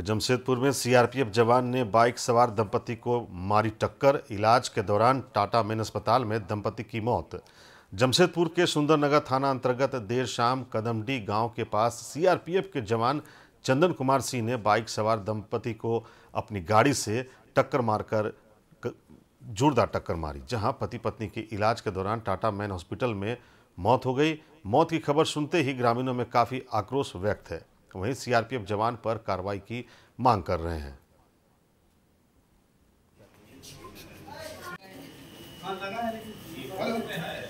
जमशेदपुर में सीआरपीएफ जवान ने बाइक सवार दंपति को मारी टक्कर इलाज के दौरान टाटा मेन अस्पताल में दंपति की मौत जमशेदपुर के सुंदरनगर थाना अंतर्गत देर शाम कदमडी गांव के पास सीआरपीएफ के जवान चंदन कुमार सिंह ने बाइक सवार दंपति को अपनी गाड़ी से टक्कर मारकर जोरदार टक्कर मारी जहां पति पत्नी के इलाज के दौरान टाटा मैन हॉस्पिटल में मौत हो गई मौत की खबर सुनते ही ग्रामीणों में काफ़ी आक्रोश व्यक्त है वहीं सीआरपीएफ जवान पर कार्रवाई की मांग कर रहे हैं हाँ, लगा है लेकिन